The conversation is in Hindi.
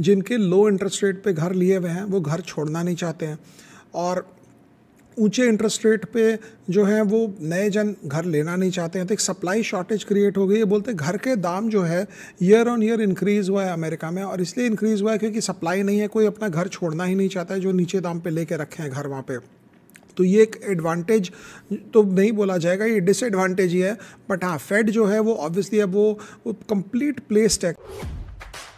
जिनके लो इंटरेस्ट रेट पे घर लिए हुए हैं वो घर छोड़ना नहीं चाहते हैं और ऊंचे इंटरेस्ट रेट पे जो है वो नए जन घर लेना नहीं चाहते हैं तो एक सप्लाई शॉर्टेज क्रिएट हो गई है बोलते घर के दाम जो है ईयर ऑन ईयर इंक्रीज़ हुआ है अमेरिका में और इसलिए इंक्रीज़ हुआ है क्योंकि सप्लाई नहीं है कोई अपना घर छोड़ना ही नहीं चाहता है जो नीचे दाम पे लेके रखे हैं घर वहाँ पे तो ये एक एडवांटेज तो नहीं बोला जाएगा ये डिसएडवांटेज ही है बट हाँ फेड जो है वो ऑब्वियसली अब वो कंप्लीट प्लेस्ड है